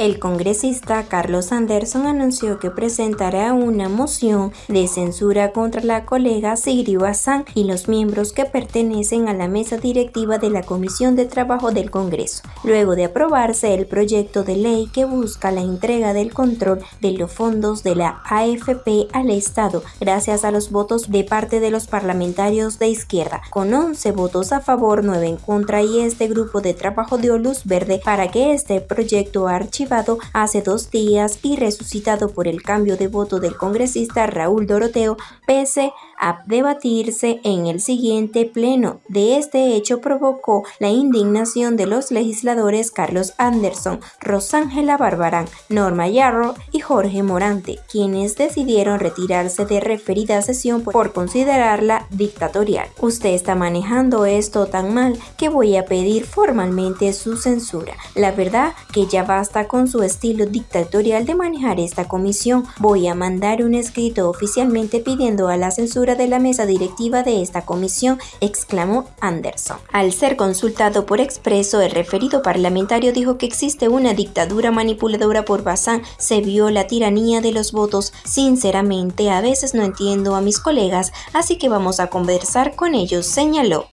El congresista Carlos Anderson anunció que presentará una moción de censura contra la colega Sigri Bazán y los miembros que pertenecen a la mesa directiva de la Comisión de Trabajo del Congreso, luego de aprobarse el proyecto de ley que busca la entrega del control de los fondos de la AFP al Estado, gracias a los votos de parte de los parlamentarios de izquierda, con 11 votos a favor, 9 en contra y este grupo de trabajo dio luz verde para que este proyecto archivado hace dos días y resucitado por el cambio de voto del congresista Raúl Doroteo, pese a a debatirse en el siguiente pleno. De este hecho provocó la indignación de los legisladores Carlos Anderson, Rosángela Barbarán, Norma Yarro y Jorge Morante, quienes decidieron retirarse de referida sesión por considerarla dictatorial. Usted está manejando esto tan mal que voy a pedir formalmente su censura. La verdad que ya basta con su estilo dictatorial de manejar esta comisión. Voy a mandar un escrito oficialmente pidiendo a la censura de la mesa directiva de esta comisión, exclamó Anderson. Al ser consultado por expreso, el referido parlamentario dijo que existe una dictadura manipuladora por Bazán, se vio la tiranía de los votos. Sinceramente, a veces no entiendo a mis colegas, así que vamos a conversar con ellos, señaló.